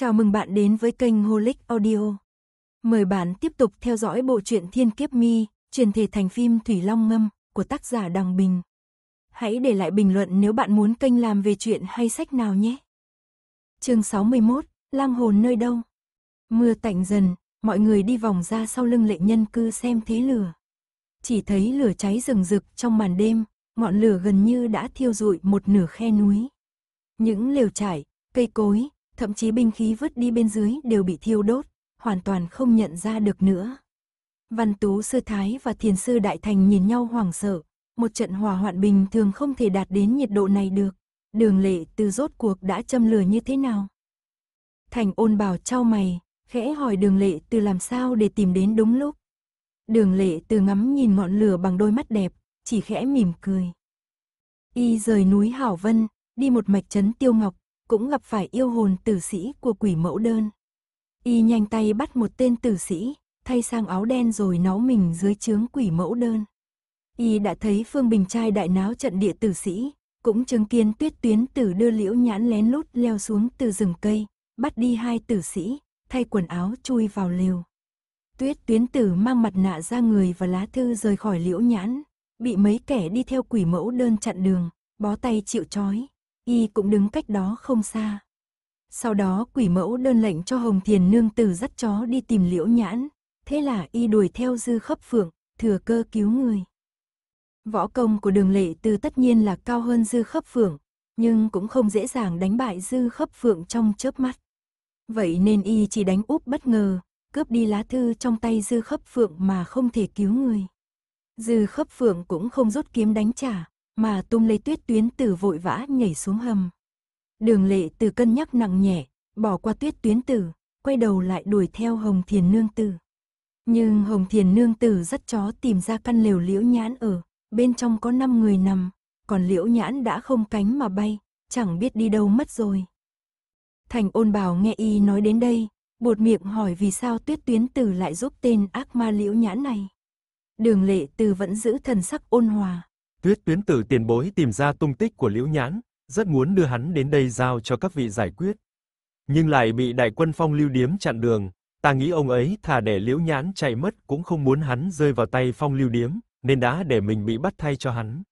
Chào mừng bạn đến với kênh Holic Audio. Mời bạn tiếp tục theo dõi bộ truyện Thiên Kiếp Mi, truyền thể thành phim Thủy Long Ngâm của tác giả Đằng Bình. Hãy để lại bình luận nếu bạn muốn kênh làm về chuyện hay sách nào nhé. Chương 61, Lang hồn nơi đâu? Mưa tạnh dần, mọi người đi vòng ra sau lưng lệ nhân cư xem thế lửa. Chỉ thấy lửa cháy rừng rực trong màn đêm, ngọn lửa gần như đã thiêu rụi một nửa khe núi. Những lều trải, cây cối, thậm chí binh khí vứt đi bên dưới đều bị thiêu đốt, hoàn toàn không nhận ra được nữa. Văn Tú Sư Thái và Thiền Sư Đại Thành nhìn nhau hoảng sợ, một trận hòa hoạn bình thường không thể đạt đến nhiệt độ này được. Đường lệ từ rốt cuộc đã châm lửa như thế nào? Thành ôn bảo trao mày, khẽ hỏi đường lệ từ làm sao để tìm đến đúng lúc. Đường lệ từ ngắm nhìn ngọn lửa bằng đôi mắt đẹp, chỉ khẽ mỉm cười. Y rời núi Hảo Vân, đi một mạch trấn Tiêu Ngọc, cũng gặp phải yêu hồn tử sĩ của quỷ mẫu đơn. Y nhanh tay bắt một tên tử sĩ, thay sang áo đen rồi náu mình dưới chướng quỷ mẫu đơn. Y đã thấy Phương Bình trai đại náo trận địa tử sĩ, cũng chứng kiến tuyết tuyến tử đưa liễu nhãn lén lút leo xuống từ rừng cây, bắt đi hai tử sĩ, thay quần áo chui vào liều. Tuyết tuyến tử mang mặt nạ ra người và lá thư rời khỏi liễu nhãn, bị mấy kẻ đi theo quỷ mẫu đơn chặn đường, bó tay chịu trói y cũng đứng cách đó không xa. Sau đó quỷ mẫu đơn lệnh cho Hồng Thiền Nương Tử dắt chó đi tìm liễu nhãn, thế là y đuổi theo dư khấp phượng, thừa cơ cứu người. Võ công của đường lệ từ tất nhiên là cao hơn dư khấp phượng, nhưng cũng không dễ dàng đánh bại dư khấp phượng trong chớp mắt. Vậy nên y chỉ đánh úp bất ngờ, cướp đi lá thư trong tay dư khấp phượng mà không thể cứu người. Dư khấp phượng cũng không rút kiếm đánh trả, mà tung lấy tuyết tuyến từ vội vã nhảy xuống hầm. Đường lệ từ cân nhắc nặng nhẹ, bỏ qua tuyết tuyến tử, quay đầu lại đuổi theo Hồng Thiền Nương Tử. Nhưng Hồng Thiền Nương Tử rất chó tìm ra căn lều liễu nhãn ở, bên trong có 5 người nằm, còn liễu nhãn đã không cánh mà bay, chẳng biết đi đâu mất rồi. Thành ôn bảo nghe y nói đến đây, buột miệng hỏi vì sao tuyết tuyến tử lại giúp tên ác ma liễu nhãn này. Đường lệ từ vẫn giữ thần sắc ôn hòa, Tuyết tuyến tử tiền bối tìm ra tung tích của Liễu Nhãn, rất muốn đưa hắn đến đây giao cho các vị giải quyết. Nhưng lại bị đại quân phong lưu điếm chặn đường, ta nghĩ ông ấy thà để Liễu Nhãn chạy mất cũng không muốn hắn rơi vào tay phong lưu điếm, nên đã để mình bị bắt thay cho hắn.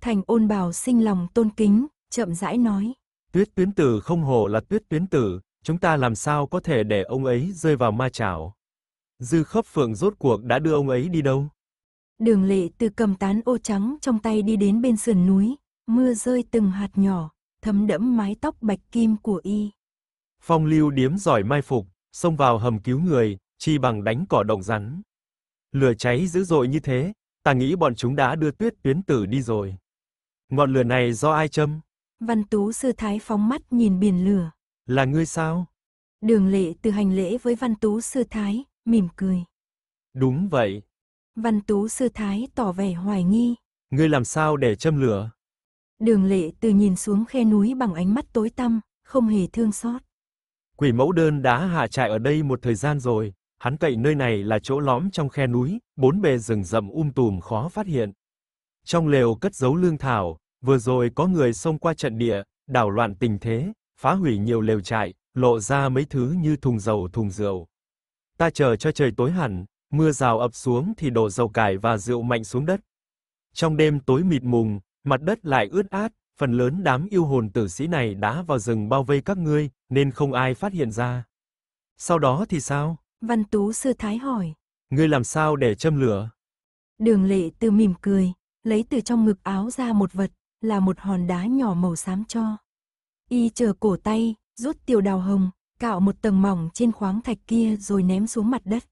Thành ôn bào sinh lòng tôn kính, chậm rãi nói. Tuyết tuyến tử không hổ là tuyết tuyến tử, chúng ta làm sao có thể để ông ấy rơi vào ma chảo. Dư khớp phượng rốt cuộc đã đưa ông ấy đi đâu? Đường lệ từ cầm tán ô trắng trong tay đi đến bên sườn núi, mưa rơi từng hạt nhỏ, thấm đẫm mái tóc bạch kim của y. Phong lưu điếm giỏi mai phục, xông vào hầm cứu người, chi bằng đánh cỏ động rắn. Lửa cháy dữ dội như thế, ta nghĩ bọn chúng đã đưa tuyết tuyến tử đi rồi. Ngọn lửa này do ai châm? Văn Tú sư thái phóng mắt nhìn biển lửa. Là ngươi sao? Đường lệ từ hành lễ với Văn Tú sư thái, mỉm cười. Đúng vậy, Văn Tú Sư Thái tỏ vẻ hoài nghi. Ngươi làm sao để châm lửa? Đường lệ từ nhìn xuống khe núi bằng ánh mắt tối tăm, không hề thương xót. Quỷ mẫu đơn đã hạ trại ở đây một thời gian rồi, hắn cậy nơi này là chỗ lõm trong khe núi, bốn bề rừng rậm um tùm khó phát hiện. Trong lều cất giấu lương thảo, vừa rồi có người xông qua trận địa, đảo loạn tình thế, phá hủy nhiều lều trại, lộ ra mấy thứ như thùng dầu thùng rượu. Ta chờ cho trời tối hẳn, mưa rào ập xuống thì đổ dầu cải và rượu mạnh xuống đất. Trong đêm tối mịt mùng, mặt đất lại ướt át, phần lớn đám yêu hồn tử sĩ này đã vào rừng bao vây các ngươi, nên không ai phát hiện ra. Sau đó thì sao? Văn Tú Sư Thái hỏi. Ngươi làm sao để châm lửa? Đường lệ từ mỉm cười, lấy từ trong ngực áo ra một vật, là một hòn đá nhỏ màu xám cho. Y chờ cổ tay, rút tiểu đào hồng, cạo một tầng mỏng trên khoáng thạch kia rồi ném xuống mặt đất.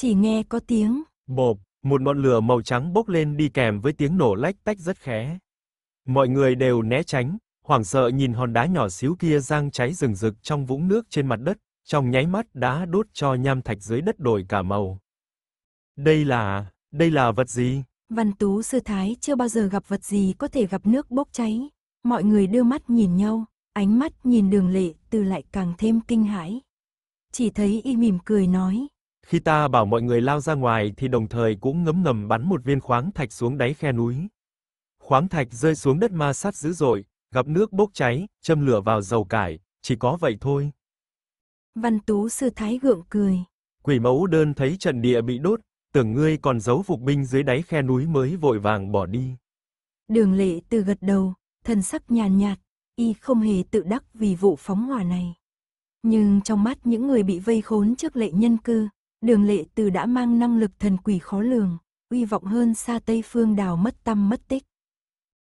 Chỉ nghe có tiếng bộp, một ngọn lửa màu trắng bốc lên đi kèm với tiếng nổ lách tách rất khẽ. Mọi người đều né tránh, hoảng sợ nhìn hòn đá nhỏ xíu kia giang cháy rừng rực trong vũng nước trên mặt đất, trong nháy mắt đã đốt cho nham thạch dưới đất đổi cả màu. Đây là, đây là vật gì? Văn Tú Sư Thái chưa bao giờ gặp vật gì có thể gặp nước bốc cháy. Mọi người đưa mắt nhìn nhau, ánh mắt nhìn đường lệ từ lại càng thêm kinh hãi. Chỉ thấy y mỉm cười nói, khi ta bảo mọi người lao ra ngoài thì đồng thời cũng ngấm ngầm bắn một viên khoáng thạch xuống đáy khe núi. Khoáng thạch rơi xuống đất ma sát dữ dội, gặp nước bốc cháy, châm lửa vào dầu cải, chỉ có vậy thôi. Văn Tú sư thái gượng cười. Quỷ mẫu đơn thấy trận địa bị đốt, tưởng ngươi còn giấu phục binh dưới đáy khe núi mới vội vàng bỏ đi. Đường lệ từ gật đầu, thần sắc nhàn nhạt, nhạt, y không hề tự đắc vì vụ phóng hỏa này. Nhưng trong mắt những người bị vây khốn trước lệ nhân cư, Đường lệ từ đã mang năng lực thần quỷ khó lường, uy vọng hơn xa Tây Phương Đào mất tâm mất tích.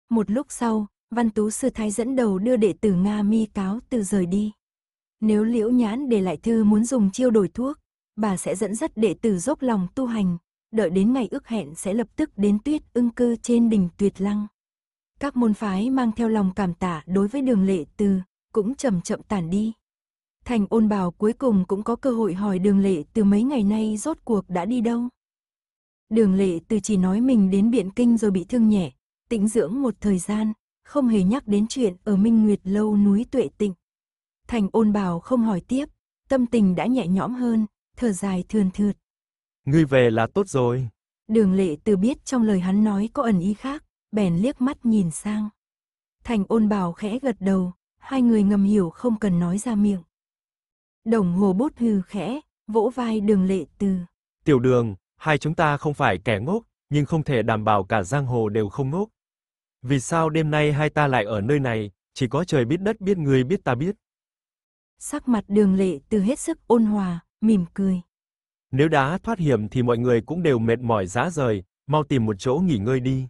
Một lúc sau, Văn Tú Sư Thái dẫn đầu đưa đệ tử Nga mi cáo từ rời đi. Nếu Liễu Nhãn để lại thư muốn dùng chiêu đổi thuốc, bà sẽ dẫn dắt đệ tử dốc lòng tu hành, đợi đến ngày ước hẹn sẽ lập tức đến tuyết ưng cư trên đỉnh tuyệt lăng. Các môn phái mang theo lòng cảm tạ đối với đường lệ từ, cũng chậm chậm tản đi. Thành ôn bào cuối cùng cũng có cơ hội hỏi đường lệ từ mấy ngày nay rốt cuộc đã đi đâu. Đường lệ từ chỉ nói mình đến Biện Kinh rồi bị thương nhẹ, tĩnh dưỡng một thời gian, không hề nhắc đến chuyện ở Minh Nguyệt Lâu núi Tuệ Tịnh. Thành ôn bào không hỏi tiếp, tâm tình đã nhẹ nhõm hơn, thở dài thườn thượt. Ngươi về là tốt rồi. Đường lệ từ biết trong lời hắn nói có ẩn ý khác, bèn liếc mắt nhìn sang. Thành ôn bào khẽ gật đầu, hai người ngầm hiểu không cần nói ra miệng. Đồng hồ bốt hư khẽ, vỗ vai đường lệ từ. Tiểu đường, hai chúng ta không phải kẻ ngốc, nhưng không thể đảm bảo cả giang hồ đều không ngốc. Vì sao đêm nay hai ta lại ở nơi này, chỉ có trời biết đất biết người biết ta biết. Sắc mặt đường lệ từ hết sức ôn hòa, mỉm cười. Nếu đã thoát hiểm thì mọi người cũng đều mệt mỏi giá rời, mau tìm một chỗ nghỉ ngơi đi.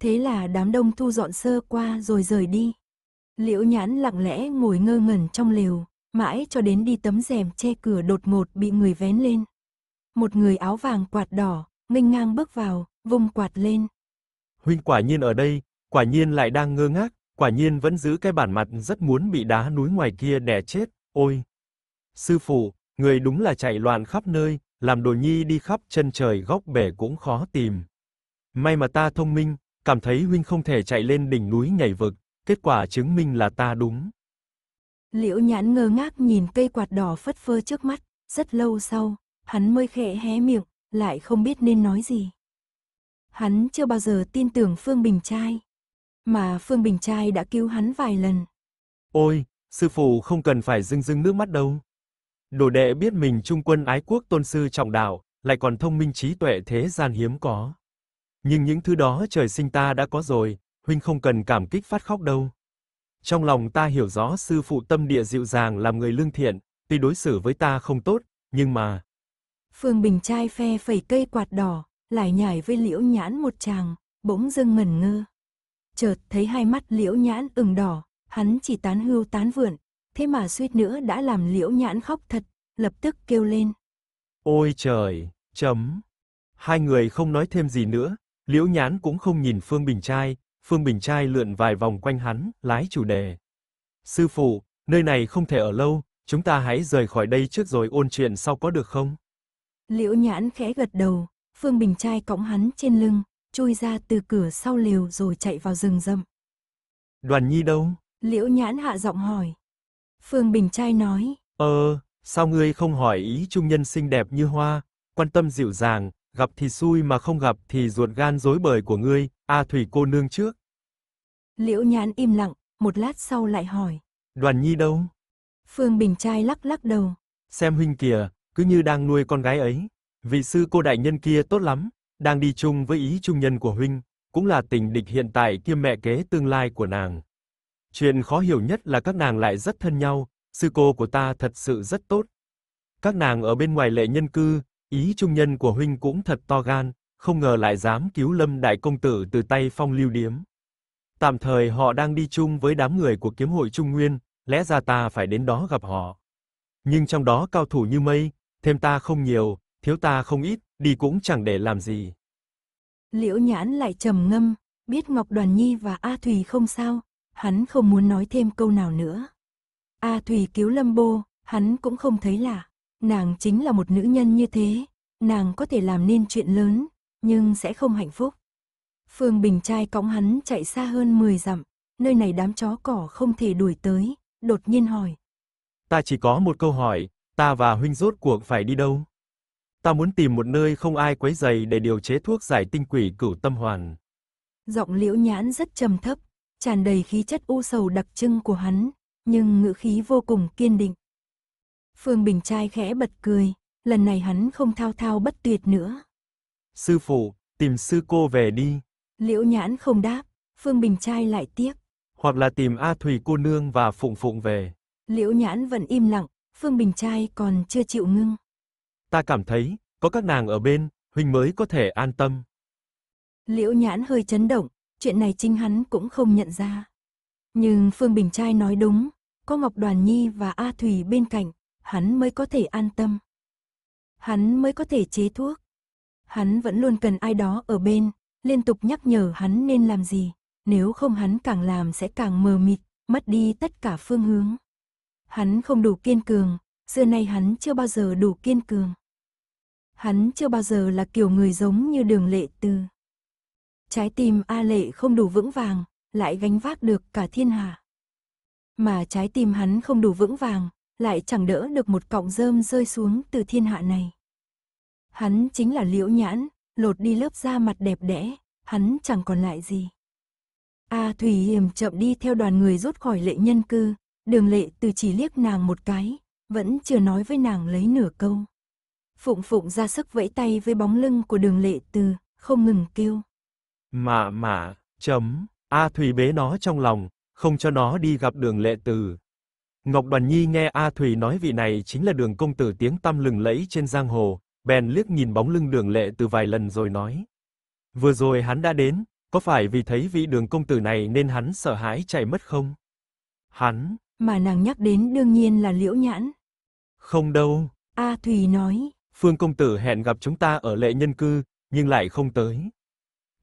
Thế là đám đông thu dọn sơ qua rồi rời đi. Liễu nhãn lặng lẽ ngồi ngơ ngẩn trong lều, mãi cho đến đi tấm rèm che cửa đột ngột bị người vén lên. Một người áo vàng quạt đỏ, nghênh ngang bước vào, vung quạt lên. Huynh quả nhiên ở đây, quả nhiên lại đang ngơ ngác, quả nhiên vẫn giữ cái bản mặt rất muốn bị đá núi ngoài kia đè chết, ôi. Sư phụ, người đúng là chạy loạn khắp nơi, làm đồ nhi đi khắp chân trời góc bể cũng khó tìm. May mà ta thông minh, cảm thấy huynh không thể chạy lên đỉnh núi nhảy vực, kết quả chứng minh là ta đúng. Liễu nhãn ngơ ngác nhìn cây quạt đỏ phất phơ trước mắt, rất lâu sau, hắn mới khẽ hé miệng, lại không biết nên nói gì. Hắn chưa bao giờ tin tưởng Phương Bình Trai, mà Phương Bình Trai đã cứu hắn vài lần. Ôi, sư phụ không cần phải rưng rưng nước mắt đâu. Đồ đệ biết mình trung quân ái quốc tôn sư trọng đạo, lại còn thông minh trí tuệ thế gian hiếm có. Nhưng những thứ đó trời sinh ta đã có rồi, huynh không cần cảm kích phát khóc đâu. Trong lòng ta hiểu rõ sư phụ tâm địa dịu dàng làm người lương thiện, tuy đối xử với ta không tốt, nhưng mà... Phương Bình trai phe phẩy cây quạt đỏ, lại nhảy với liễu nhãn một chàng, bỗng dưng ngẩn ngơ. Chợt thấy hai mắt liễu nhãn ửng đỏ, hắn chỉ tán hưu tán vượn, thế mà suýt nữa đã làm liễu nhãn khóc thật, lập tức kêu lên. Ôi trời, chấm. Hai người không nói thêm gì nữa, liễu nhãn cũng không nhìn Phương Bình trai, Phương Bình Trai lượn vài vòng quanh hắn, lái chủ đề. Sư phụ, nơi này không thể ở lâu, chúng ta hãy rời khỏi đây trước rồi ôn chuyện sau có được không? Liễu Nhãn khẽ gật đầu, Phương Bình Trai cõng hắn trên lưng, chui ra từ cửa sau lều rồi chạy vào rừng rậm. Đoàn Nhi đâu? Liễu Nhãn hạ giọng hỏi. Phương Bình Trai nói. Ờ, sao ngươi không hỏi ý trung nhân xinh đẹp như hoa, quan tâm dịu dàng, gặp thì xui mà không gặp thì ruột gan rối bời của ngươi, A à, Thủy cô nương trước. Liễu Nhãn im lặng, một lát sau lại hỏi. Đoàn Nhi đâu? Phương Bình trai lắc lắc đầu. Xem huynh kìa, cứ như đang nuôi con gái ấy. Vị sư cô đại nhân kia tốt lắm, đang đi chung với ý trung nhân của huynh, cũng là tình địch hiện tại kia mẹ kế tương lai của nàng. Chuyện khó hiểu nhất là các nàng lại rất thân nhau, sư cô của ta thật sự rất tốt. Các nàng ở bên ngoài lệ nhân cư, ý trung nhân của huynh cũng thật to gan, không ngờ lại dám cứu Lâm đại công tử từ tay Phong Lưu Điếm. Tạm thời họ đang đi chung với đám người của kiếm hội Trung Nguyên, lẽ ra ta phải đến đó gặp họ. Nhưng trong đó cao thủ như mây, thêm ta không nhiều, thiếu ta không ít, đi cũng chẳng để làm gì. Liễu Nhãn lại trầm ngâm, biết Ngọc Đoàn Nhi và A Thùy không sao, hắn không muốn nói thêm câu nào nữa. A Thùy cứu Lâm Bô, hắn cũng không thấy lạ, nàng chính là một nữ nhân như thế, nàng có thể làm nên chuyện lớn, nhưng sẽ không hạnh phúc. Phương Bình trai cõng hắn chạy xa hơn 10 dặm, nơi này đám chó cỏ không thể đuổi tới, đột nhiên hỏi. Ta chỉ có một câu hỏi, ta và huynh rốt cuộc phải đi đâu? Ta muốn tìm một nơi không ai quấy rầy để điều chế thuốc giải tinh quỷ cửu tâm hoàn. Giọng liễu nhãn rất trầm thấp, tràn đầy khí chất u sầu đặc trưng của hắn, nhưng ngữ khí vô cùng kiên định. Phương Bình trai khẽ bật cười, lần này hắn không thao thao bất tuyệt nữa, Sư phụ, tìm sư cô về đi. Liễu nhãn không đáp, Phương Bình Trai lại tiếc. Hoặc là tìm A thủy cô nương và Phụng Phụng về. Liễu nhãn vẫn im lặng, Phương Bình Trai còn chưa chịu ngưng. Ta cảm thấy, có các nàng ở bên, Huynh mới có thể an tâm. Liễu nhãn hơi chấn động, chuyện này chính hắn cũng không nhận ra. Nhưng Phương Bình Trai nói đúng, có Ngọc Đoàn Nhi và A thủy bên cạnh, hắn mới có thể an tâm. Hắn mới có thể chế thuốc, hắn vẫn luôn cần ai đó ở bên, liên tục nhắc nhở hắn nên làm gì, nếu không hắn càng làm sẽ càng mờ mịt, mất đi tất cả phương hướng. Hắn không đủ kiên cường, xưa nay hắn chưa bao giờ đủ kiên cường. Hắn chưa bao giờ là kiểu người giống như đường lệ tư. Trái tim A Lệ không đủ vững vàng, lại gánh vác được cả thiên hạ. Mà trái tim hắn không đủ vững vàng, lại chẳng đỡ được một cọng rơm rơi xuống từ thiên hạ này. Hắn chính là liễu nhãn, lột đi lớp da mặt đẹp đẽ, hắn chẳng còn lại gì. A Thủy Hiểm chậm đi theo đoàn người rút khỏi lệ nhân cư, đường lệ từ chỉ liếc nàng một cái, vẫn chưa nói với nàng lấy nửa câu. Phụng Phụng ra sức vẫy tay với bóng lưng của đường lệ từ, không ngừng kêu. Mạ mạ, chấm, A Thủy bế nó trong lòng, không cho nó đi gặp đường lệ từ. Ngọc Đoàn Nhi nghe A Thủy nói vị này chính là đường công tử tiếng tăm lừng lẫy trên giang hồ, bèn liếc nhìn bóng lưng Đường Lệ từ vài lần rồi nói: "Vừa rồi hắn đã đến, có phải vì thấy vị Đường công tử này nên hắn sợ hãi chạy mất không?" Hắn, mà nàng nhắc đến đương nhiên là Liễu Nhãn. "Không đâu." A Thùy nói. "Phương công tử hẹn gặp chúng ta ở Lệ Nhân cư, nhưng lại không tới.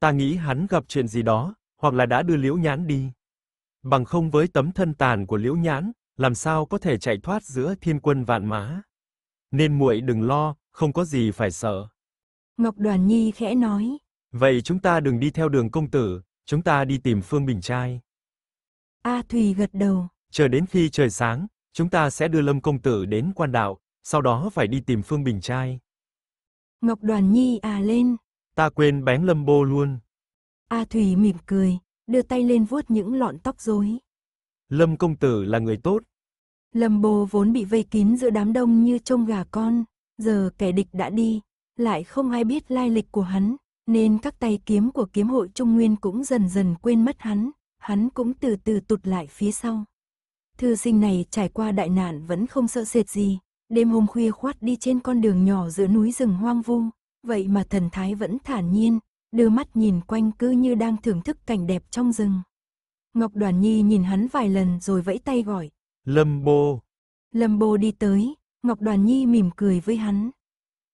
Ta nghĩ hắn gặp chuyện gì đó, hoặc là đã đưa Liễu Nhãn đi." Bằng không với tấm thân tàn của Liễu Nhãn, làm sao có thể chạy thoát giữa thiên quân vạn mã. Nên muội đừng lo, không có gì phải sợ. Ngọc Đoàn Nhi khẽ nói. Vậy chúng ta đừng đi theo đường công tử, chúng ta đi tìm Phương Bình Trai. A à, Thùy gật đầu. Chờ đến khi trời sáng, chúng ta sẽ đưa Lâm công tử đến quan đạo, sau đó phải đi tìm Phương Bình Trai. Ngọc Đoàn Nhi à lên. Ta quên bén Lâm Bô luôn. A à, Thùy mỉm cười, đưa tay lên vuốt những lọn tóc rối. Lâm công tử là người tốt. Lâm Bô vốn bị vây kín giữa đám đông như trông gà con, Giờ kẻ địch đã đi, lại không ai biết lai lịch của hắn, nên các tay kiếm của kiếm hội Trung Nguyên cũng dần dần quên mất hắn, hắn cũng từ từ tụt lại phía sau. Thư sinh này trải qua đại nạn vẫn không sợ sệt gì, đêm hôm khuya khoát đi trên con đường nhỏ giữa núi rừng hoang vu, vậy mà thần thái vẫn thản nhiên, đưa mắt nhìn quanh cứ như đang thưởng thức cảnh đẹp trong rừng. Ngọc Đoàn Nhi nhìn hắn vài lần rồi vẫy tay gọi. Lâm Bô. Lâm Bô đi tới, Ngọc Đoàn Nhi mỉm cười với hắn.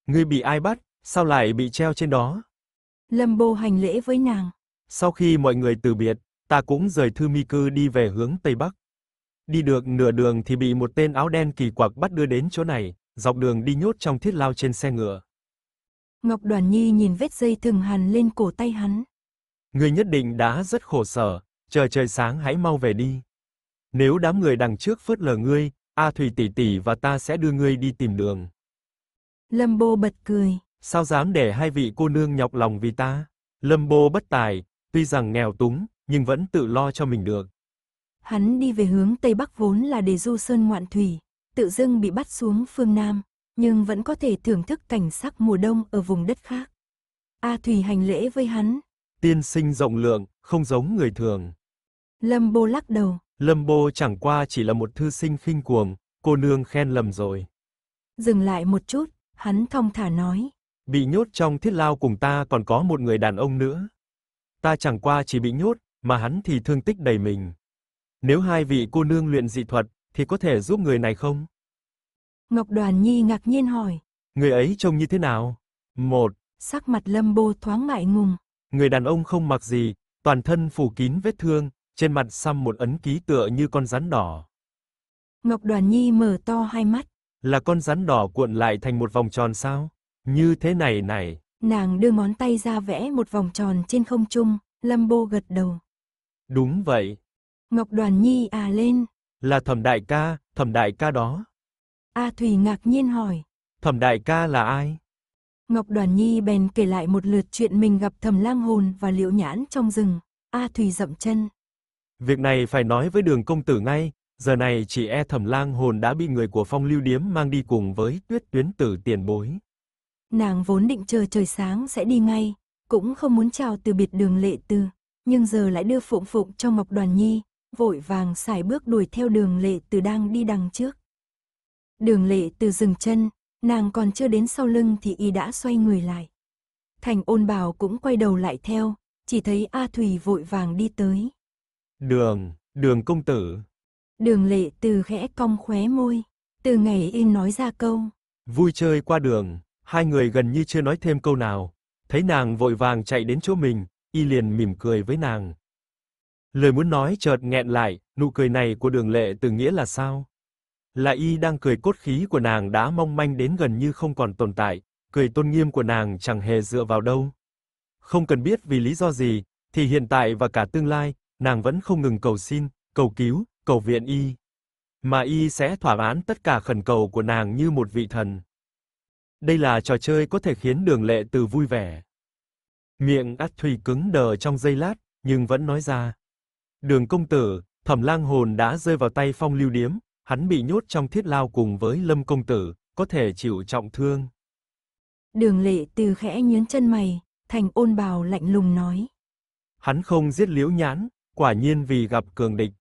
Ngươi bị ai bắt, sao lại bị treo trên đó? Lâm Bồ hành lễ với nàng. Sau khi mọi người từ biệt, ta cũng rời Thư Mi Cư đi về hướng Tây Bắc. Đi được nửa đường thì bị một tên áo đen kỳ quặc bắt đưa đến chỗ này, dọc đường đi nhốt trong thiết lao trên xe ngựa. Ngọc Đoàn Nhi nhìn vết dây thừng hằn lên cổ tay hắn. Ngươi nhất định đã rất khổ sở, chờ trời sáng hãy mau về đi. Nếu đám người đằng trước phớt lờ ngươi, A Thủy tỷ tỷ và ta sẽ đưa ngươi đi tìm đường. Lâm Bô bật cười. Sao dám để hai vị cô nương nhọc lòng vì ta? Lâm Bô bất tài, tuy rằng nghèo túng, nhưng vẫn tự lo cho mình được. Hắn đi về hướng Tây Bắc vốn là để du sơn ngoạn thủy, tự dưng bị bắt xuống phương Nam, nhưng vẫn có thể thưởng thức cảnh sắc mùa đông ở vùng đất khác. A Thủy hành lễ với hắn. Tiên sinh rộng lượng, không giống người thường. Lâm Bô lắc đầu, Lâm Bô chẳng qua chỉ là một thư sinh khinh cuồng, cô nương khen lầm rồi. Dừng lại một chút, hắn thong thả nói. Bị nhốt trong thiết lao cùng ta còn có một người đàn ông nữa. Ta chẳng qua chỉ bị nhốt, mà hắn thì thương tích đầy mình. Nếu hai vị cô nương luyện dị thuật, thì có thể giúp người này không? Ngọc Đoàn Nhi ngạc nhiên hỏi. Người ấy trông như thế nào? Một. Sắc mặt Lâm Bô thoáng ngại ngùng. Người đàn ông không mặc gì, toàn thân phủ kín vết thương, trên mặt xăm một ấn ký tựa như con rắn đỏ. Ngọc Đoàn Nhi mở to hai mắt. Là con rắn đỏ cuộn lại thành một vòng tròn sao? Như thế này này. Nàng đưa ngón tay ra vẽ một vòng tròn trên không trung, Lâm Bô gật đầu. Đúng vậy. Ngọc Đoàn Nhi à lên. Là thẩm đại ca, thẩm đại ca đó. A Thủy ngạc nhiên hỏi. Thẩm đại ca là ai? Ngọc Đoàn Nhi bèn kể lại một lượt chuyện mình gặp thẩm lang hồn và liễu nhãn trong rừng. A Thủy dậm chân, Việc này phải nói với Đường công tử ngay, giờ này chỉ e Thẩm Lang hồn đã bị người của Phong Lưu Điếm mang đi cùng với Tuyết Tuyến Tử tiền bối. Nàng vốn định chờ trời sáng sẽ đi ngay, cũng không muốn chào từ biệt Đường Lệ Tư, nhưng giờ lại đưa phụng phụng cho mộc Đoàn Nhi, vội vàng xài bước đuổi theo Đường Lệ Từ đang đi đằng trước. Đường Lệ Từ dừng chân, nàng còn chưa đến sau lưng thì y đã xoay người lại. Thành Ôn bào cũng quay đầu lại theo, chỉ thấy A Thủy vội vàng đi tới, Đường, đường công tử. Đường lệ từ khẽ cong khóe môi. Từ ngày y nói ra câu. Vui chơi qua đường, hai người gần như chưa nói thêm câu nào. Thấy nàng vội vàng chạy đến chỗ mình, y liền mỉm cười với nàng. Lời muốn nói chợt nghẹn lại, nụ cười này của đường lệ từ nghĩa là sao? Là y đang cười cốt khí của nàng đã mong manh đến gần như không còn tồn tại, cười tôn nghiêm của nàng chẳng hề dựa vào đâu. Không cần biết vì lý do gì, thì hiện tại và cả tương lai, nàng vẫn không ngừng cầu xin, cầu cứu, cầu viện y. Mà y sẽ thỏa án tất cả khẩn cầu của nàng như một vị thần. Đây là trò chơi có thể khiến Đường Lệ Từ vui vẻ. Miệng Át Thủy cứng đờ trong giây lát, nhưng vẫn nói ra. Đường công tử, Thẩm Lang hồn đã rơi vào tay Phong Lưu Điếm, hắn bị nhốt trong thiết lao cùng với Lâm công tử, có thể chịu trọng thương. Đường Lệ Từ khẽ nhướng chân mày, Thành Ôn Bào lạnh lùng nói: "Hắn không giết Liễu Nhãn, quả nhiên vì gặp cường địch.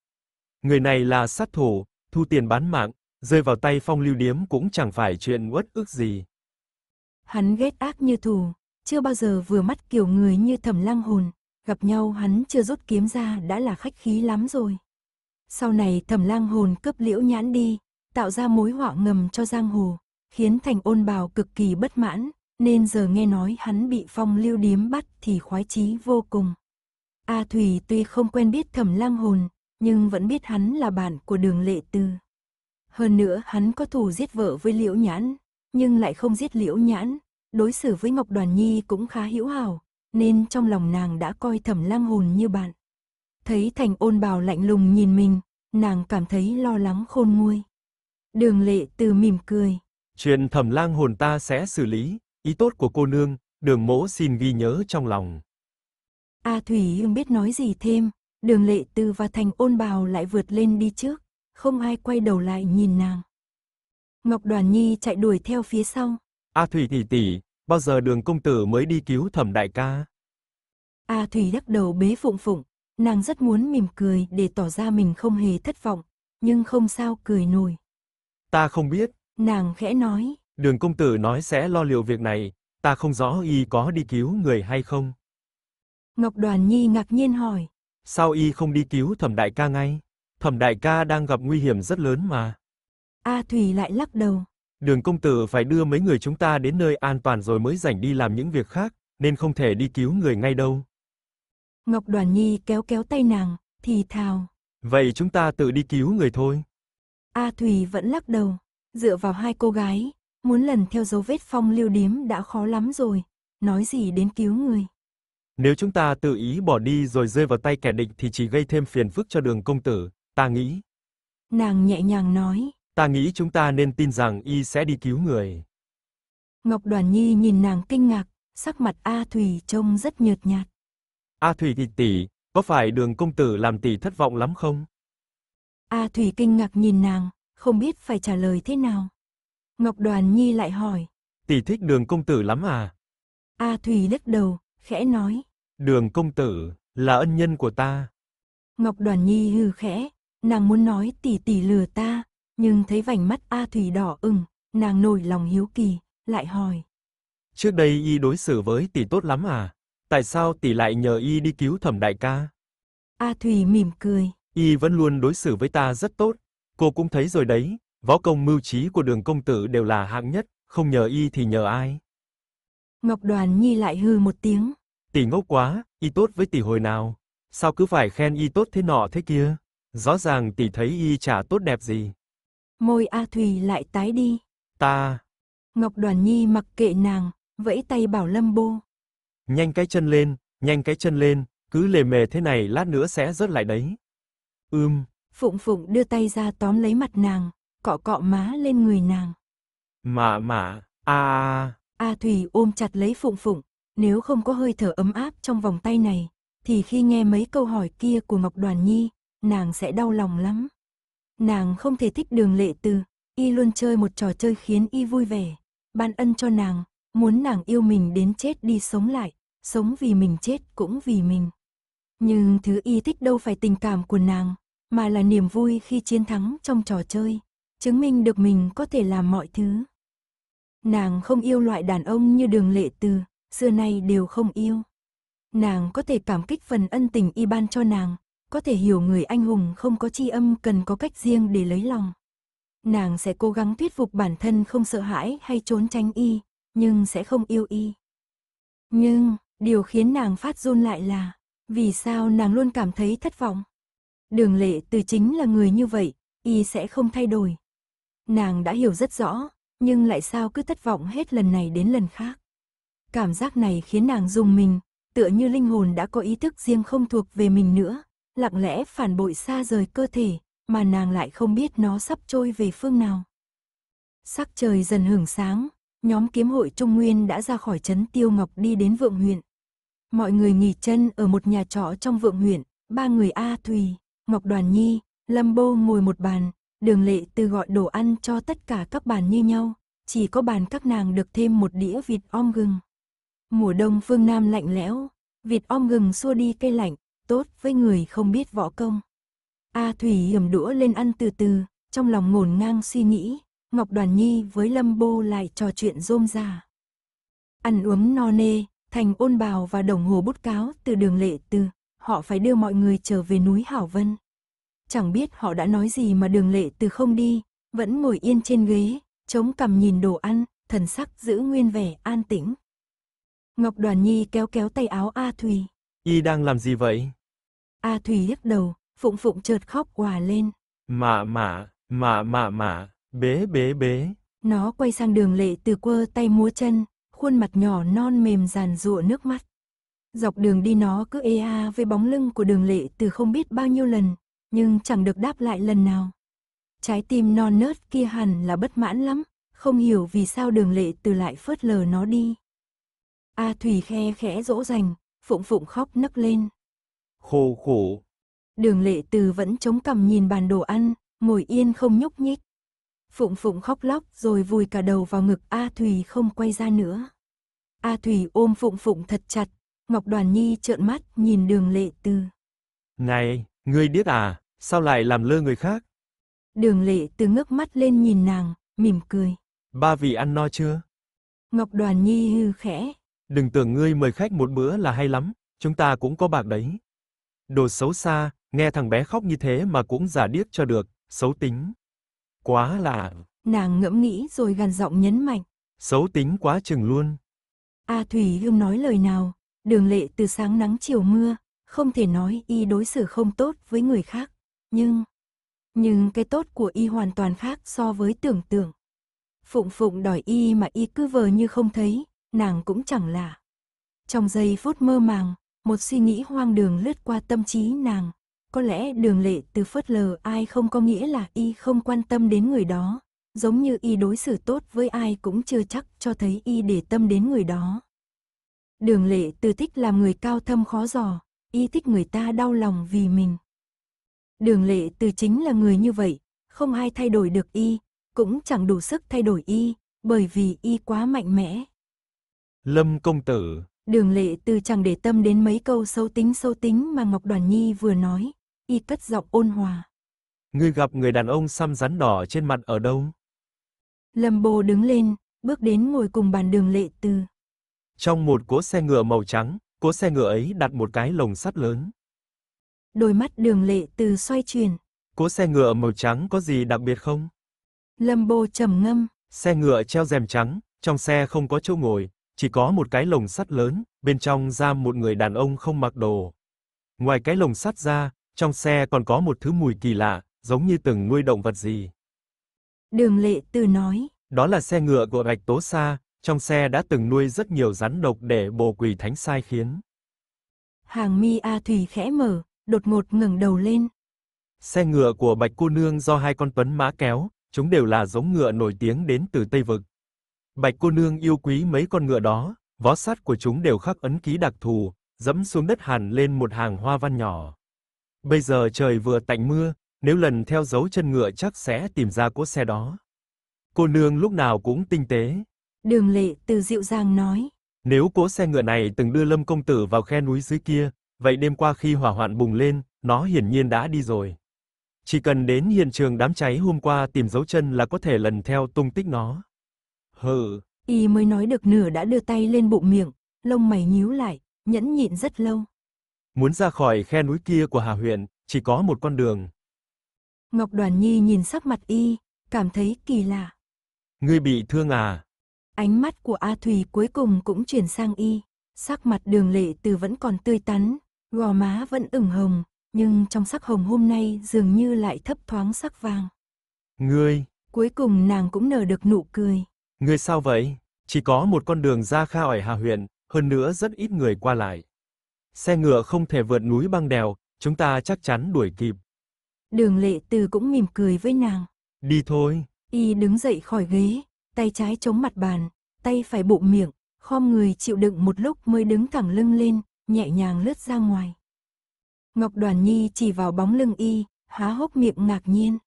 Người này là sát thủ, thu tiền bán mạng, rơi vào tay phong lưu điếm cũng chẳng phải chuyện uất ức gì. Hắn ghét ác như thù, chưa bao giờ vừa mắt kiểu người như thẩm lăng hồn, gặp nhau hắn chưa rút kiếm ra đã là khách khí lắm rồi. Sau này thẩm lang hồn cướp liễu nhãn đi, tạo ra mối họa ngầm cho giang hồ, khiến thành ôn bào cực kỳ bất mãn, nên giờ nghe nói hắn bị phong lưu điếm bắt thì khoái chí vô cùng. A à Thủy tuy không quen biết thẩm lang hồn, nhưng vẫn biết hắn là bạn của đường lệ tư. Hơn nữa hắn có thù giết vợ với Liễu Nhãn, nhưng lại không giết Liễu Nhãn, đối xử với Ngọc Đoàn Nhi cũng khá hữu hảo, nên trong lòng nàng đã coi thẩm lang hồn như bạn. Thấy thành ôn bào lạnh lùng nhìn mình, nàng cảm thấy lo lắng khôn nguôi. Đường lệ Tư mỉm cười. Chuyện thẩm lang hồn ta sẽ xử lý, ý tốt của cô nương, đường mỗ xin ghi nhớ trong lòng. A Thủy không biết nói gì thêm, đường lệ từ và thành ôn bào lại vượt lên đi trước, không ai quay đầu lại nhìn nàng. Ngọc Đoàn Nhi chạy đuổi theo phía sau. A Thủy tỷ tỷ, bao giờ đường công tử mới đi cứu thẩm đại ca? A Thủy đắc đầu bế phụng phụng, nàng rất muốn mỉm cười để tỏ ra mình không hề thất vọng, nhưng không sao cười nổi. Ta không biết. Nàng khẽ nói. Đường công tử nói sẽ lo liệu việc này, ta không rõ y có đi cứu người hay không. Ngọc Đoàn Nhi ngạc nhiên hỏi. Sao y không đi cứu thẩm đại ca ngay? Thẩm đại ca đang gặp nguy hiểm rất lớn mà. A à, Thủy lại lắc đầu. Đường công tử phải đưa mấy người chúng ta đến nơi an toàn rồi mới rảnh đi làm những việc khác, nên không thể đi cứu người ngay đâu. Ngọc Đoàn Nhi kéo kéo tay nàng, thì thào. Vậy chúng ta tự đi cứu người thôi. A à, Thủy vẫn lắc đầu, dựa vào hai cô gái, muốn lần theo dấu vết phong lưu điếm đã khó lắm rồi, nói gì đến cứu người. Nếu chúng ta tự ý bỏ đi rồi rơi vào tay kẻ địch thì chỉ gây thêm phiền phức cho Đường công tử, ta nghĩ." Nàng nhẹ nhàng nói, "Ta nghĩ chúng ta nên tin rằng y sẽ đi cứu người." Ngọc Đoàn Nhi nhìn nàng kinh ngạc, sắc mặt A Thủy trông rất nhợt nhạt. "A Thủy tỷ tỷ, có phải Đường công tử làm tỷ thất vọng lắm không?" A Thủy kinh ngạc nhìn nàng, không biết phải trả lời thế nào. Ngọc Đoàn Nhi lại hỏi, "Tỷ thích Đường công tử lắm à?" A Thủy lắc đầu, khẽ nói. Đường công tử, là ân nhân của ta. Ngọc Đoàn Nhi hừ khẽ, nàng muốn nói tỷ tỷ lừa ta, nhưng thấy vành mắt A Thủy đỏ ửng, nàng nổi lòng hiếu kỳ, lại hỏi. Trước đây y đối xử với tỷ tốt lắm à? Tại sao tỷ lại nhờ y đi cứu thẩm đại ca? A Thủy mỉm cười. Y vẫn luôn đối xử với ta rất tốt. Cô cũng thấy rồi đấy, võ công mưu trí của đường công tử đều là hạng nhất, không nhờ y thì nhờ ai. Ngọc Đoàn Nhi lại hư một tiếng. Tỷ ngốc quá, y tốt với tỷ hồi nào? Sao cứ phải khen y tốt thế nọ thế kia? Rõ ràng tỷ thấy y chả tốt đẹp gì. Môi A Thùy lại tái đi. Ta. Ngọc Đoàn Nhi mặc kệ nàng, vẫy tay bảo Lâm Bô. Nhanh cái chân lên, nhanh cái chân lên, cứ lề mề thế này lát nữa sẽ rớt lại đấy. Ưm. Phụng Phụng đưa tay ra tóm lấy mặt nàng, cọ cọ má lên người nàng. Mà mà, a à. A à, Thủy ôm chặt lấy Phụng Phụng, nếu không có hơi thở ấm áp trong vòng tay này, thì khi nghe mấy câu hỏi kia của Ngọc Đoàn Nhi, nàng sẽ đau lòng lắm. Nàng không thể thích đường lệ từ, y luôn chơi một trò chơi khiến y vui vẻ, ban ân cho nàng, muốn nàng yêu mình đến chết đi sống lại, sống vì mình chết cũng vì mình. Nhưng thứ y thích đâu phải tình cảm của nàng, mà là niềm vui khi chiến thắng trong trò chơi, chứng minh được mình có thể làm mọi thứ. Nàng không yêu loại đàn ông như đường lệ từ, xưa nay đều không yêu. Nàng có thể cảm kích phần ân tình y ban cho nàng, có thể hiểu người anh hùng không có chi âm cần có cách riêng để lấy lòng. Nàng sẽ cố gắng thuyết phục bản thân không sợ hãi hay trốn tránh y, nhưng sẽ không yêu y. Nhưng, điều khiến nàng phát run lại là, vì sao nàng luôn cảm thấy thất vọng? Đường lệ từ chính là người như vậy, y sẽ không thay đổi. Nàng đã hiểu rất rõ, nhưng lại sao cứ thất vọng hết lần này đến lần khác. Cảm giác này khiến nàng dùng mình, tựa như linh hồn đã có ý thức riêng không thuộc về mình nữa, lặng lẽ phản bội xa rời cơ thể, mà nàng lại không biết nó sắp trôi về phương nào. Sắc trời dần hưởng sáng, nhóm kiếm hội Trung Nguyên đã ra khỏi trấn Tiêu Ngọc đi đến Vượng huyện. Mọi người nghỉ chân ở một nhà trọ trong Vượng huyện, ba người A Thùy, Ngọc Đoàn Nhi, Lâm Bô ngồi một bàn, đường lệ từ gọi đồ ăn cho tất cả các bàn như nhau, chỉ có bàn các nàng được thêm một đĩa vịt om gừng. Mùa đông phương Nam lạnh lẽo, vịt om gừng xua đi cây lạnh, tốt với người không biết võ công. A Thủy hiểm đũa lên ăn từ từ, trong lòng ngổn ngang suy nghĩ, Ngọc Đoàn Nhi với Lâm Bô lại trò chuyện rôm rà. Ăn uống no nê, thành ôn bào và đồng hồ bút cáo từ đường lệ từ, họ phải đưa mọi người trở về núi Hảo Vân chẳng biết họ đã nói gì mà đường lệ từ không đi, vẫn ngồi yên trên ghế, chống cằm nhìn đồ ăn, thần sắc giữ nguyên vẻ an tĩnh. Ngọc Đoàn Nhi kéo kéo tay áo A Thùy. Y đang làm gì vậy? A Thùy lắc đầu, phụng phụng chợt khóc hòa lên. Mà mà, mà mà mà, bế bế bế. Nó quay sang đường lệ từ quơ tay múa chân, khuôn mặt nhỏ non mềm giàn rụa nước mắt. Dọc đường đi nó cứ ê a à với bóng lưng của đường lệ từ không biết bao nhiêu lần, nhưng chẳng được đáp lại lần nào. Trái tim non nớt kia hẳn là bất mãn lắm, không hiểu vì sao đường lệ từ lại phớt lờ nó đi. A à, Thủy khe khẽ dỗ dành, phụng phụng khóc nấc lên. Khổ khổ. Đường lệ từ vẫn chống cằm nhìn bàn đồ ăn, ngồi yên không nhúc nhích. Phụng phụng khóc lóc rồi vùi cả đầu vào ngực A Thủy không quay ra nữa. A Thủy ôm phụng phụng thật chặt, Ngọc Đoàn Nhi trợn mắt nhìn đường lệ từ. Này, ngươi điếc à? Sao lại làm lơ người khác? Đường lệ từ ngước mắt lên nhìn nàng, mỉm cười. Ba vị ăn no chưa? Ngọc Đoàn Nhi hư khẽ. Đừng tưởng ngươi mời khách một bữa là hay lắm, chúng ta cũng có bạc đấy. Đồ xấu xa, nghe thằng bé khóc như thế mà cũng giả điếc cho được, xấu tính. Quá là... Nàng ngẫm nghĩ rồi gằn giọng nhấn mạnh. Xấu tính quá chừng luôn. A Thủy Hương nói lời nào, đường lệ từ sáng nắng chiều mưa, không thể nói y đối xử không tốt với người khác. Nhưng, nhưng cái tốt của y hoàn toàn khác so với tưởng tượng. Phụng phụng đòi y mà y cứ vờ như không thấy, nàng cũng chẳng lạ. Trong giây phút mơ màng, một suy nghĩ hoang đường lướt qua tâm trí nàng. Có lẽ đường lệ từ phớt lờ ai không có nghĩa là y không quan tâm đến người đó. Giống như y đối xử tốt với ai cũng chưa chắc cho thấy y để tâm đến người đó. Đường lệ từ thích làm người cao thâm khó giò, y thích người ta đau lòng vì mình. Đường lệ từ chính là người như vậy, không ai thay đổi được y, cũng chẳng đủ sức thay đổi y, bởi vì y quá mạnh mẽ. Lâm công tử. Đường lệ từ chẳng để tâm đến mấy câu sâu tính sâu tính mà Ngọc Đoàn Nhi vừa nói, y cất giọng ôn hòa. người gặp người đàn ông xăm rắn đỏ trên mặt ở đâu? Lâm bồ đứng lên, bước đến ngồi cùng bàn đường lệ từ. Trong một cỗ xe ngựa màu trắng, cỗ xe ngựa ấy đặt một cái lồng sắt lớn đôi mắt đường lệ từ xoay chuyển. Cố xe ngựa màu trắng có gì đặc biệt không? Lâm bồ trầm ngâm. Xe ngựa treo rèm trắng, trong xe không có chỗ ngồi, chỉ có một cái lồng sắt lớn, bên trong giam một người đàn ông không mặc đồ. Ngoài cái lồng sắt ra, trong xe còn có một thứ mùi kỳ lạ, giống như từng nuôi động vật gì. Đường Lệ Từ nói. Đó là xe ngựa của Bạch Tố Sa, trong xe đã từng nuôi rất nhiều rắn độc để bồ quỷ thánh sai khiến. Hàng mi A Thủy khẽ mở, đột ngột ngẩng đầu lên. Xe ngựa của Bạch cô nương do hai con tuấn mã kéo, chúng đều là giống ngựa nổi tiếng đến từ Tây vực. Bạch cô nương yêu quý mấy con ngựa đó, vó sắt của chúng đều khắc ấn ký đặc thù, dẫm xuống đất hàn lên một hàng hoa văn nhỏ. Bây giờ trời vừa tạnh mưa, nếu lần theo dấu chân ngựa chắc sẽ tìm ra cỗ xe đó. Cô nương lúc nào cũng tinh tế. Đường Lệ từ dịu dàng nói. Nếu cỗ xe ngựa này từng đưa Lâm công tử vào khe núi dưới kia, Vậy đêm qua khi hỏa hoạn bùng lên, nó hiển nhiên đã đi rồi. Chỉ cần đến hiện trường đám cháy hôm qua tìm dấu chân là có thể lần theo tung tích nó. Hừ. Y mới nói được nửa đã đưa tay lên bụng miệng, lông mày nhíu lại, nhẫn nhịn rất lâu. Muốn ra khỏi khe núi kia của Hà huyện, chỉ có một con đường. Ngọc Đoàn Nhi nhìn sắc mặt y, cảm thấy kỳ lạ. Ngươi bị thương à? Ánh mắt của A Thùy cuối cùng cũng chuyển sang y, sắc mặt đường lệ từ vẫn còn tươi tắn, Gò má vẫn ửng hồng, nhưng trong sắc hồng hôm nay dường như lại thấp thoáng sắc vàng. Ngươi! Cuối cùng nàng cũng nở được nụ cười. Ngươi sao vậy? Chỉ có một con đường ra kha ỏi Hà huyện, hơn nữa rất ít người qua lại. Xe ngựa không thể vượt núi băng đèo, chúng ta chắc chắn đuổi kịp. Đường lệ từ cũng mỉm cười với nàng. Đi thôi. Y đứng dậy khỏi ghế, tay trái chống mặt bàn, tay phải bụng miệng, khom người chịu đựng một lúc mới đứng thẳng lưng lên, nhẹ nhàng lướt ra ngoài. Ngọc Đoàn Nhi chỉ vào bóng lưng y, há hốc miệng ngạc nhiên.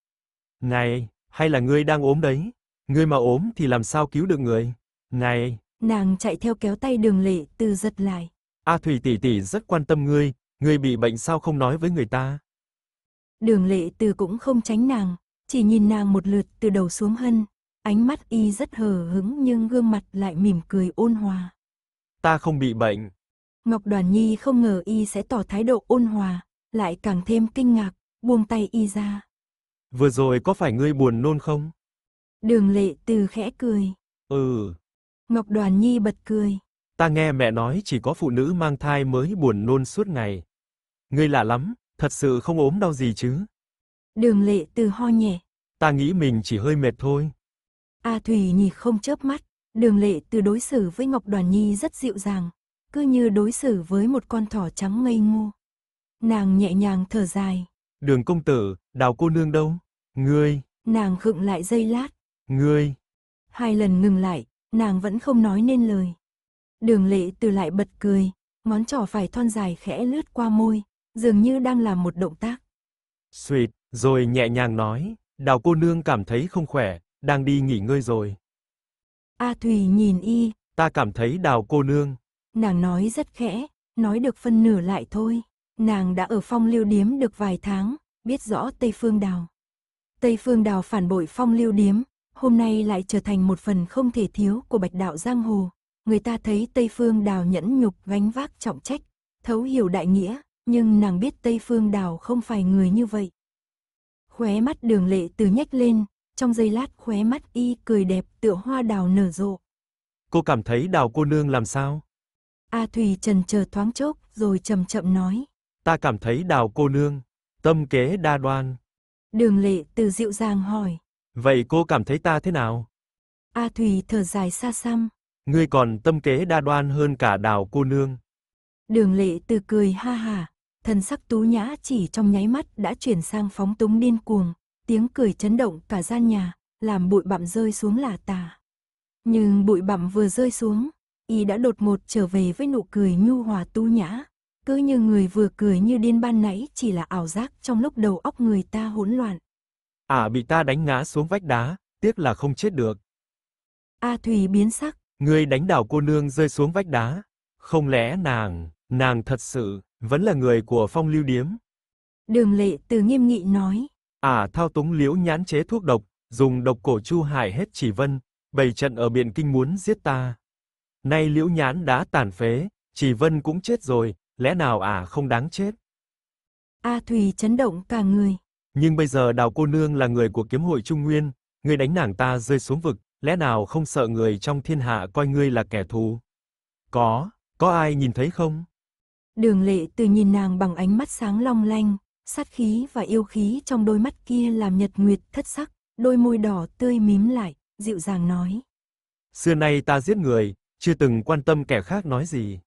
Này, hay là ngươi đang ốm đấy? Ngươi mà ốm thì làm sao cứu được người? Này! Nàng chạy theo kéo tay đường lệ từ giật lại. A Thủy tỷ tỷ rất quan tâm ngươi, ngươi bị bệnh sao không nói với người ta? Đường lệ từ cũng không tránh nàng, chỉ nhìn nàng một lượt từ đầu xuống hân. Ánh mắt y rất hờ hững nhưng gương mặt lại mỉm cười ôn hòa. Ta không bị bệnh, Ngọc Đoàn Nhi không ngờ y sẽ tỏ thái độ ôn hòa, lại càng thêm kinh ngạc, buông tay y ra. Vừa rồi có phải ngươi buồn nôn không? Đường lệ từ khẽ cười. Ừ. Ngọc Đoàn Nhi bật cười. Ta nghe mẹ nói chỉ có phụ nữ mang thai mới buồn nôn suốt ngày. Ngươi lạ lắm, thật sự không ốm đau gì chứ? Đường lệ từ ho nhẹ. Ta nghĩ mình chỉ hơi mệt thôi. A Thủy nhỉ không chớp mắt, đường lệ từ đối xử với Ngọc Đoàn Nhi rất dịu dàng, cứ như đối xử với một con thỏ trắng ngây ngô. Nàng nhẹ nhàng thở dài. Đường công tử, đào cô nương đâu? Ngươi! Nàng khựng lại dây lát. Ngươi! Hai lần ngừng lại, nàng vẫn không nói nên lời. Đường lệ từ lại bật cười, ngón trỏ phải thon dài khẽ lướt qua môi, dường như đang làm một động tác. Sweet, rồi nhẹ nhàng nói, đào cô nương cảm thấy không khỏe, đang đi nghỉ ngơi rồi. A à, Thùy nhìn y. Ta cảm thấy đào cô nương, nàng nói rất khẽ, nói được phân nửa lại thôi. Nàng đã ở phong lưu điếm được vài tháng, biết rõ Tây Phương Đào. Tây Phương Đào phản bội phong lưu điếm, hôm nay lại trở thành một phần không thể thiếu của bạch đạo giang hồ. Người ta thấy Tây Phương Đào nhẫn nhục gánh vác trọng trách, thấu hiểu đại nghĩa, nhưng nàng biết Tây Phương Đào không phải người như vậy. Khóe mắt đường lệ từ nhếch lên, trong giây lát khóe mắt y cười đẹp tựa hoa đào nở rộ. Cô cảm thấy đào cô nương làm sao? A à Thùy trần chờ thoáng chốc, rồi chậm chậm nói. Ta cảm thấy đào cô nương, tâm kế đa đoan. Đường lệ từ dịu dàng hỏi. Vậy cô cảm thấy ta thế nào? A à Thùy thở dài xa xăm. Ngươi còn tâm kế đa đoan hơn cả đào cô nương. Đường lệ từ cười ha hà, thần sắc tú nhã chỉ trong nháy mắt đã chuyển sang phóng túng điên cuồng, tiếng cười chấn động cả gian nhà, làm bụi bặm rơi xuống là tà. Nhưng bụi bặm vừa rơi xuống, y đã đột một trở về với nụ cười nhu hòa tu nhã. Cứ như người vừa cười như điên ban nãy chỉ là ảo giác trong lúc đầu óc người ta hỗn loạn. À bị ta đánh ngã xuống vách đá, tiếc là không chết được. A Thùy biến sắc. Người đánh đảo cô nương rơi xuống vách đá. Không lẽ nàng, nàng thật sự, vẫn là người của phong lưu điếm. Đường lệ từ nghiêm nghị nói. À thao túng liễu nhãn chế thuốc độc, dùng độc cổ chu hải hết chỉ vân, bày trận ở biển kinh muốn giết ta. Nay liễu nhãn đã tàn phế, chỉ vân cũng chết rồi, lẽ nào à không đáng chết? A Thùy chấn động cả người. Nhưng bây giờ đào cô nương là người của kiếm hội Trung Nguyên, người đánh nàng ta rơi xuống vực, lẽ nào không sợ người trong thiên hạ coi ngươi là kẻ thù? Có, có ai nhìn thấy không? Đường lệ từ nhìn nàng bằng ánh mắt sáng long lanh, sát khí và yêu khí trong đôi mắt kia làm nhật nguyệt thất sắc, đôi môi đỏ tươi mím lại, dịu dàng nói. Xưa nay ta giết người, chưa từng quan tâm kẻ khác nói gì.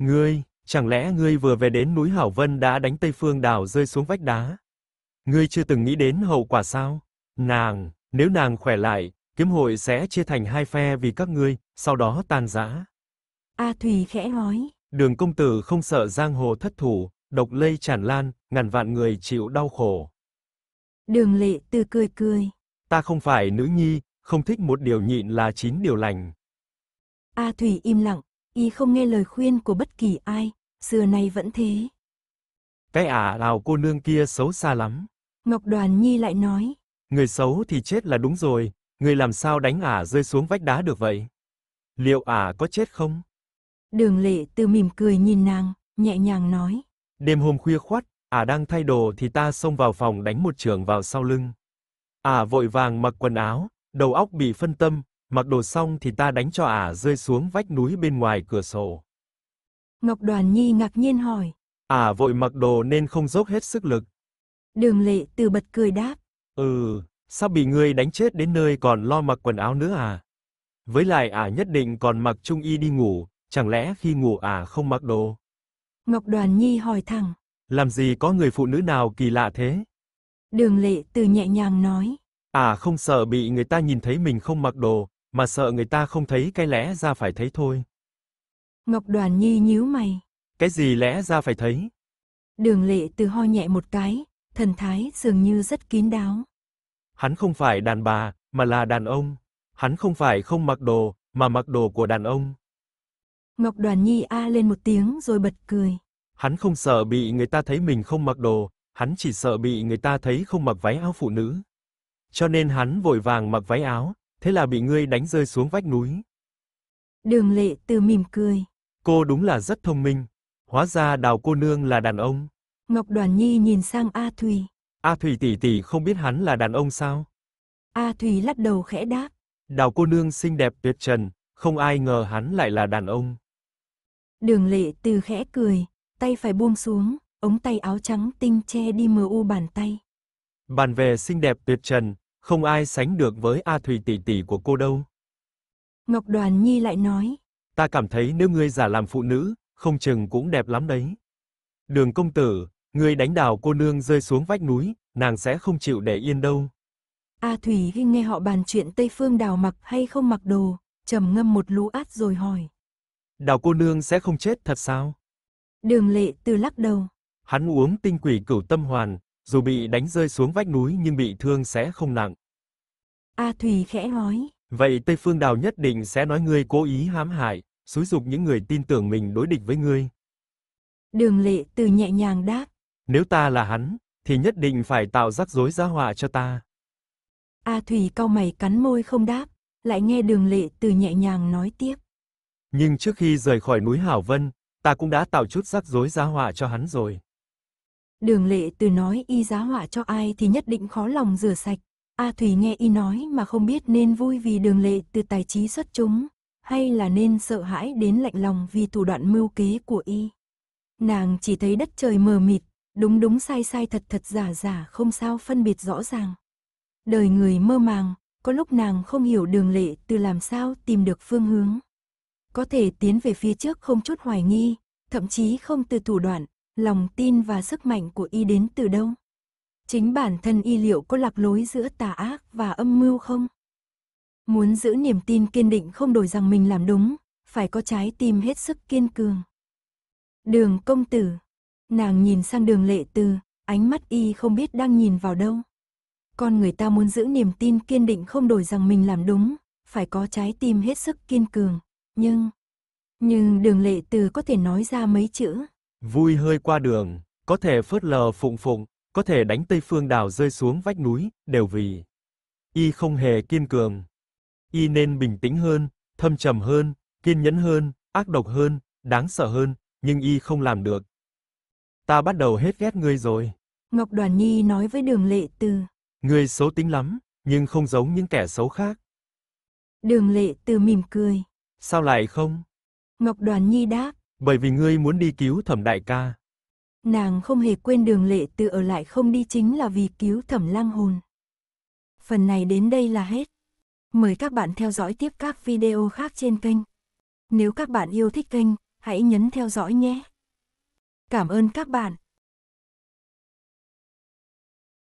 Ngươi, chẳng lẽ ngươi vừa về đến núi Hảo Vân đã đánh Tây Phương đảo rơi xuống vách đá? Ngươi chưa từng nghĩ đến hậu quả sao? Nàng, nếu nàng khỏe lại, kiếm hội sẽ chia thành hai phe vì các ngươi, sau đó tan rã. A à, Thùy khẽ nói. Đường công tử không sợ giang hồ thất thủ, độc lây tràn lan, ngàn vạn người chịu đau khổ. Đường Lệ từ cười cười. Ta không phải nữ nhi, không thích một điều nhịn là chín điều lành. A Thủy im lặng, y không nghe lời khuyên của bất kỳ ai, xưa nay vẫn thế. Cái ả Lào cô nương kia xấu xa lắm. Ngọc Đoàn Nhi lại nói. Người xấu thì chết là đúng rồi, người làm sao đánh ả rơi xuống vách đá được vậy? Liệu ả có chết không? Đường lệ từ mỉm cười nhìn nàng, nhẹ nhàng nói. Đêm hôm khuya khoắt, ả đang thay đồ thì ta xông vào phòng đánh một trường vào sau lưng. Ả vội vàng mặc quần áo, đầu óc bị phân tâm, Mặc đồ xong thì ta đánh cho ả rơi xuống vách núi bên ngoài cửa sổ. Ngọc Đoàn Nhi ngạc nhiên hỏi. Ả à, vội mặc đồ nên không dốc hết sức lực. Đường lệ từ bật cười đáp. Ừ, sao bị ngươi đánh chết đến nơi còn lo mặc quần áo nữa à? Với lại ả nhất định còn mặc trung y đi ngủ, chẳng lẽ khi ngủ ả không mặc đồ? Ngọc Đoàn Nhi hỏi thẳng. Làm gì có người phụ nữ nào kỳ lạ thế? Đường lệ từ nhẹ nhàng nói. À không sợ bị người ta nhìn thấy mình không mặc đồ, mà sợ người ta không thấy cái lẽ ra phải thấy thôi. Ngọc Đoàn Nhi nhíu mày. Cái gì lẽ ra phải thấy? Đường Lệ từ ho nhẹ một cái, thần thái dường như rất kín đáo. Hắn không phải đàn bà, mà là đàn ông. Hắn không phải không mặc đồ, mà mặc đồ của đàn ông. Ngọc Đoàn Nhi a lên một tiếng rồi bật cười. Hắn không sợ bị người ta thấy mình không mặc đồ, hắn chỉ sợ bị người ta thấy không mặc váy áo phụ nữ. Cho nên hắn vội vàng mặc váy áo, thế là bị ngươi đánh rơi xuống vách núi. Đường lệ từ mỉm cười. Cô đúng là rất thông minh. Hóa ra đào cô nương là đàn ông. Ngọc Đoàn Nhi nhìn sang A Thùy. A Thùy tỷ tỷ không biết hắn là đàn ông sao? A Thùy lắc đầu khẽ đáp. Đào cô nương xinh đẹp tuyệt trần, không ai ngờ hắn lại là đàn ông. Đường lệ từ khẽ cười, tay phải buông xuống, ống tay áo trắng tinh che đi mờ u bàn tay. Bàn về xinh đẹp tuyệt trần, không ai sánh được với A Thùy tỷ tỷ của cô đâu. Ngọc Đoàn Nhi lại nói, ta cảm thấy nếu ngươi giả làm phụ nữ, không chừng cũng đẹp lắm đấy. Đường công tử, ngươi đánh đào cô nương rơi xuống vách núi, nàng sẽ không chịu để yên đâu. A Thủy khi nghe họ bàn chuyện Tây Phương Đào mặc hay không mặc đồ, trầm ngâm một lú át rồi hỏi. Đào cô nương sẽ không chết thật sao? Đường lệ từ lắc đầu. Hắn uống tinh quỷ cửu tâm hoàn, dù bị đánh rơi xuống vách núi nhưng bị thương sẽ không nặng. A thủy khẽ nói. Vậy Tây Phương Đào nhất định sẽ nói ngươi cố ý hãm hại, xúi dục những người tin tưởng mình đối địch với ngươi. Đường Lệ từ nhẹ nhàng đáp. Nếu ta là hắn, thì nhất định phải tạo rắc rối giá họa cho ta. A thủy cau mày cắn môi không đáp, lại nghe đường Lệ từ nhẹ nhàng nói tiếp. Nhưng trước khi rời khỏi núi Hảo Vân, ta cũng đã tạo chút rắc rối giá họa cho hắn rồi. Đường lệ từ nói y giá họa cho ai thì nhất định khó lòng rửa sạch. A à, Thủy nghe y nói mà không biết nên vui vì đường lệ từ tài trí xuất chúng, hay là nên sợ hãi đến lạnh lòng vì thủ đoạn mưu kế của y. Nàng chỉ thấy đất trời mờ mịt, đúng đúng sai sai thật thật giả giả không sao phân biệt rõ ràng. Đời người mơ màng, có lúc nàng không hiểu đường lệ từ làm sao tìm được phương hướng. Có thể tiến về phía trước không chút hoài nghi, thậm chí không từ thủ đoạn, lòng tin và sức mạnh của y đến từ đâu? Chính bản thân y liệu có lạc lối giữa tà ác và âm mưu không? Muốn giữ niềm tin kiên định không đổi rằng mình làm đúng, phải có trái tim hết sức kiên cường. Đường công tử. Nàng nhìn sang đường lệ từ, ánh mắt y không biết đang nhìn vào đâu. Con người ta muốn giữ niềm tin kiên định không đổi rằng mình làm đúng, phải có trái tim hết sức kiên cường. Nhưng, nhưng đường lệ từ có thể nói ra mấy chữ, Vui hơi qua đường, có thể phớt lờ phụng phụng, có thể đánh Tây Phương Đào rơi xuống vách núi, đều vì y không hề kiên cường. Y nên bình tĩnh hơn, thâm trầm hơn, kiên nhẫn hơn, ác độc hơn, đáng sợ hơn, nhưng y không làm được. Ta bắt đầu hết ghét ngươi rồi. Ngọc Đoàn Nhi nói với Đường Lệ Từ. Ngươi xấu tính lắm, nhưng không giống những kẻ xấu khác. Đường Lệ Từ mỉm cười. Sao lại không? Ngọc Đoàn Nhi đáp bởi vì ngươi muốn đi cứu thẩm đại ca. Nàng không hề quên đường lệ tự ở lại không đi chính là vì cứu thẩm lang hồn. Phần này đến đây là hết. Mời các bạn theo dõi tiếp các video khác trên kênh. Nếu các bạn yêu thích kênh, hãy nhấn theo dõi nhé. Cảm ơn các bạn.